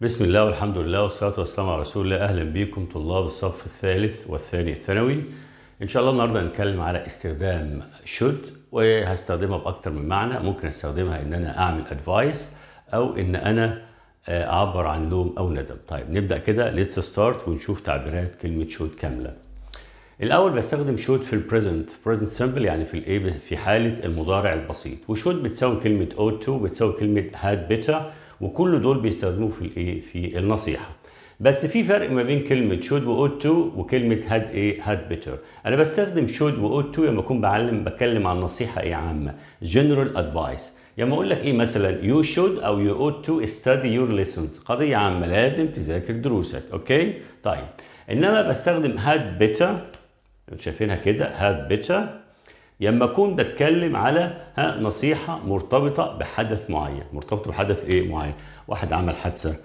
بسم الله والحمد لله والصلاة والسلام على رسول الله أهلا بيكم طلاب الصف الثالث والثاني الثانوي إن شاء الله النهاردة هنتكلم على استخدام should وهستخدمها بأكتر من معنى ممكن استخدمها إن أنا أعمل advice أو إن أنا آه، أعبر عن لوم أو ندم طيب نبدأ كده let's start ونشوف تعبيرات كلمة should كاملة الأول بستخدم should في البريزنت present simple يعني في الإيه في حالة المضارع البسيط وشود بتساوي كلمة ought to بتساوي كلمة had better وكل دول بيستخدموه في الايه في النصيحه بس في فرق ما بين كلمة شود وقود تو وكلمة هاد ايه هاد بيتر أنا بستخدم شود وقود تو لما أكون بعلم بتكلم عن نصيحة ايه عامة جنرال ادفايس لما اقول لك ايه مثلا يو شود او يو اوت تو ستادي يور ليسنز قضيه عامه لازم تذاكر دروسك اوكي طيب انما بستخدم هاد بيتر شايفينها كده هاد بيتر لما اكون بتكلم على ها نصيحه مرتبطه بحدث معين مرتبطه بحدث ايه معين واحد عمل حادثه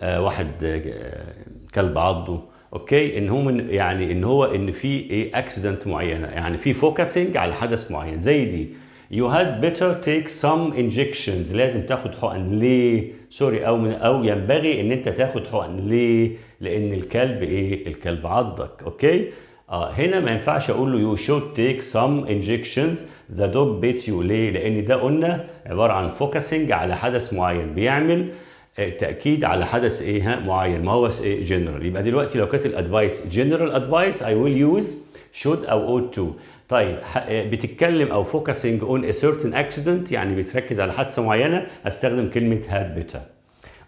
آه واحد آه كلب عضه اوكي ان هو يعني ان هو ان في ايه اكسيدنت معينه يعني في فوكسنج على حدث معين زي دي you had better take some injections لازم تاخد حقن ليه سوري او من او ينبغي ان انت تاخد حقن ليه لان الكلب ايه الكلب عضك اوكي آه هنا ما ينفعش اقول له يو شود تيك سم انجكشنز ذا دوج بيت يو ليه؟ لان ده قلنا عباره عن فوكسنج على حدث معين بيعمل آه، تاكيد على حدث ايه ها معين ما هو ايه جنرال يبقى دلوقتي لو كانت الادفايس جنرال ادفايس اي ويل يوز شود او اوت تو طيب آه، بتتكلم او فوكسنج اون ا سيرتن اكسيدنت يعني بتركز على حادثه معينه استخدم كلمه هاد بيتر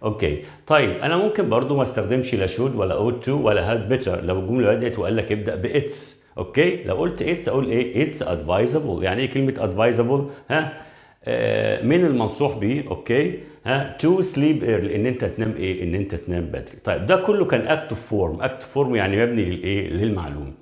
اوكي طيب انا ممكن برضو ما استخدمش لا شود ولا اوت تو ولا هاد بيتر لو الجمله بدات وقال لك ابدا باتس اوكي لو قلت اتس اقول ايه اتس ادفايزبل يعني ايه كلمه ادفايزبل ها آه من المنصوح به اوكي ها تو سليب ايرل ان انت تنام ايه ان انت تنام بدري طيب ده كله كان اكتف فورم اكتف فورم يعني مبني للايه للمعلوم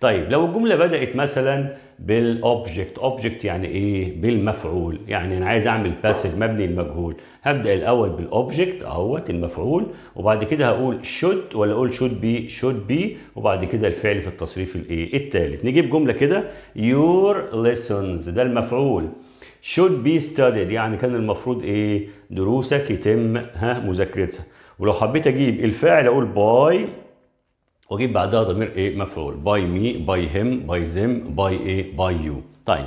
طيب لو الجمله بدات مثلا بالاوبجكت اوبجكت يعني ايه بالمفعول يعني انا عايز اعمل باسيف مبني المجهول هبدا الاول بالاوبجكت اهوت المفعول وبعد كده هقول شود ولا اقول شود بي شود بي وبعد كده الفعل في التصريف الايه الثالث نجيب جمله كده يور ليسونز ده المفعول should be studied يعني كان المفروض ايه دروسك يتم ها مذاكرتها ولو حبيت اجيب الفاعل اقول باي واجيب بعدها ضمير ايه مفعول باي مي باي هيم باي زيم باي ايه باي يو طيب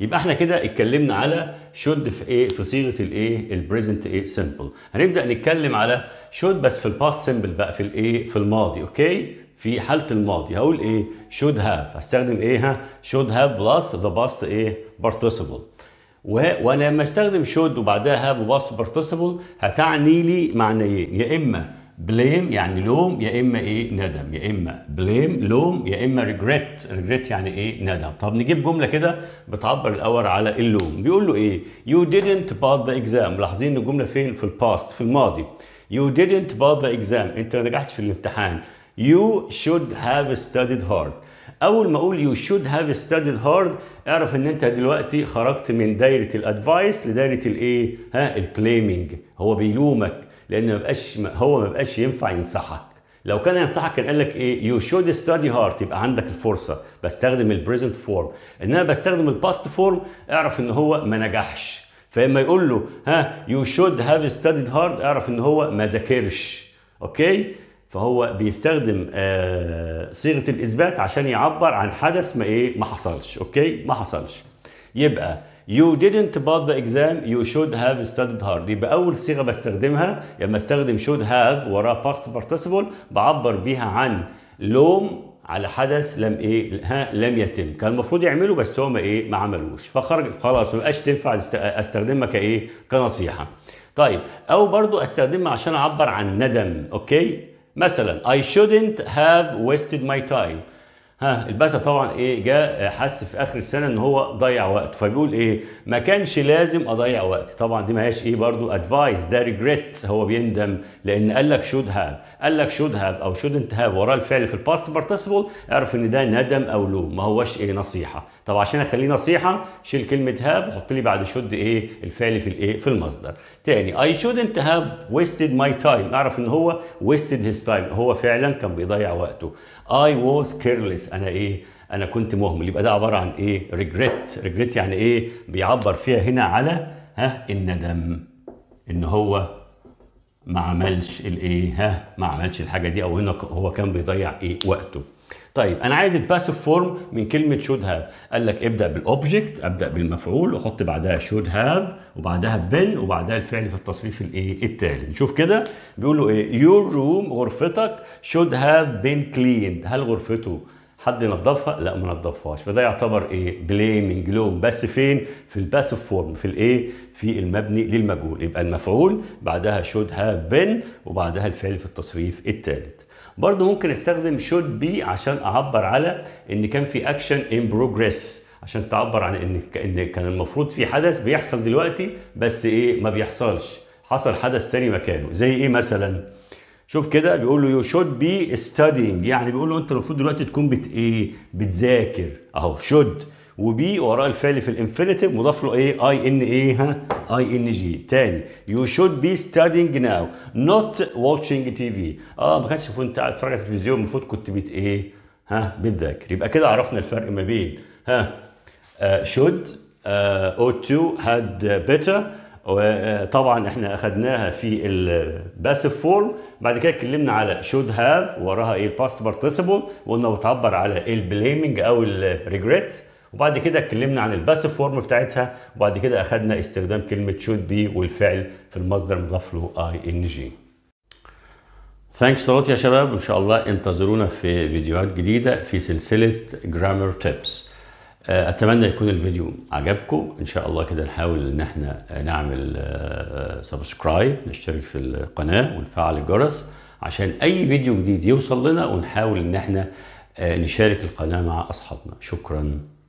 يبقى احنا كده اتكلمنا على شود في ايه في صيغه الايه البريزنت ايه سمبل هنبدا نتكلم على شود بس في الباست سمبل بقى في الايه في الماضي اوكي في حاله الماضي هقول ايه شود هاف هستخدم ايه ها شود هاف بلس ذا باست ايه بارتيسيبل وانا لما استخدم شود وبعدها هاف وباست بارتيسيبل هتعني لي معنيين يا اما بليم يعني لوم يا اما ايه ندم يا اما بليم لوم يا اما ريجريت ريجريت يعني ايه ندم طب نجيب جمله كده بتعبر الاول على اللوم بيقول له ايه يو didn't pass the exam ملاحظين الجمله فين في الباست في الماضي يو didn't pass the exam انت ما نجحتش في الامتحان يو شود هاف studied هارد اول ما اقول يو شود هاف studied هارد اعرف ان انت دلوقتي خرجت من دايره الادفايس لدايره الايه ها البليمنج هو بيلومك لان ما بقاش هو ما بقاش ينفع ينصحك لو كان ينصحك كان قال لك ايه يو شود ستادي هارد يبقى عندك الفرصه بستخدم البريزنت فورم ان انا بستخدم الباست فورم اعرف ان هو ما نجحش فلما يقول له ها يو شود هاف ستاديد هارد اعرف ان هو ما ذاكرش اوكي فهو بيستخدم آه صيغه الاثبات عشان يعبر عن حدث ما ايه ما حصلش اوكي ما حصلش يبقى You didn't pass the exam, you should have studied hard. يبقى أول صيغة بستخدمها لما استخدم should have وراه past participle بعبر بيها عن لوم على حدث لم ايه ها لم يتم كان المفروض يعمله بس هم ايه ما عملوش فخرج خلاص ما بقاش تنفع استخدمها كايه كنصيحه طيب او برضو استخدمها عشان اعبر عن ندم اوكي مثلا I shouldn't have wasted my time ها الباشا طبعا ايه جاء آه، حس في اخر السنه ان هو ضيع وقت فبيقول ايه ما كانش لازم اضيع وقت طبعا دي ما هياش ايه برضو ادفايس ده ريجريت هو بيندم لان قال لك شود هاب قال لك شود هاب او شود انت هاب وراه الفعل في الباست بارتيسيبل اعرف ان ده ندم او لوم ما هواش ايه نصيحه طب عشان اخليه نصيحه شيل كلمه هاب وحط لي بعد شود ايه الفعل في الايه في المصدر تاني اي شود انت هاب ويستد ماي تايم اعرف ان هو ويستد هيز تايم هو فعلا كان بيضيع وقته اي واز كيرلس انا ايه انا كنت مهمل يبقى ده عباره عن ايه ريجريت ريجريت يعني ايه بيعبر فيها هنا على ها الندم ان هو ما عملش الايه ها ما عملش الحاجه دي او هنا هو كان بيضيع ايه وقته طيب انا عايز الباسيف فورم من كلمه شود هاف قال لك ابدا بالاوبجكت ابدا بالمفعول وحط بعدها شود هاف وبعدها بن وبعدها الفعل في التصريف الايه التالي نشوف كده بيقول له ايه يور روم غرفتك شود هاف بين كليند هل غرفته حد ينظفها؟ لا ما نظفهاش فده يعتبر ايه بليمنج لوم بس فين في الباسف فورم في الايه في المبني للمجهول يبقى المفعول بعدها شود هاف بن وبعدها الفعل في التصريف الثالث برضه ممكن استخدم شود بي عشان اعبر على ان كان في اكشن ان بروجريس عشان تعبر عن ان ان كان المفروض في حدث بيحصل دلوقتي بس ايه ما بيحصلش حصل حدث تاني مكانه زي ايه مثلا شوف كده بيقول له يو شود بي ستادينج يعني بيقول له انت المفروض دلوقتي تكون بت ايه بتذاكر اهو شود وبي وراء الفعل في الانفينيتيف مضاف له ايه اي ان اي ها اي ان جي تاني يو شود بي ستادينج ناو نوت واتشنج تي في اه ما كانش المفروض انت قاعد تتفرج على التلفزيون المفروض كنت بت ايه ها بتذاكر يبقى كده عرفنا الفرق ما بين ها شود او تو هاد بيتر وطبعا احنا اخذناها في الباسف فورم بعد كده اتكلمنا على شود هاف وراها ايه الباست بارتيسيبل وقلنا بتعبر على البليمنج او الريجريتس وبعد كده اتكلمنا عن الباسف فورم بتاعتها وبعد كده اخذنا استخدام كلمه شود بي والفعل في المصدر مضاف له اي ان جي ثانكس لوت يا شباب ان شاء الله انتظرونا في فيديوهات جديده في سلسله جرامر تيبس آه، اتمنى يكون الفيديو عجبكم ان شاء الله كده نحاول ان احنا آه، نعمل سبسكرايب آه، نشترك في القناه ونفعل الجرس عشان اي فيديو جديد يوصل لنا ونحاول ان احنا نشارك القناه مع اصحابنا شكرا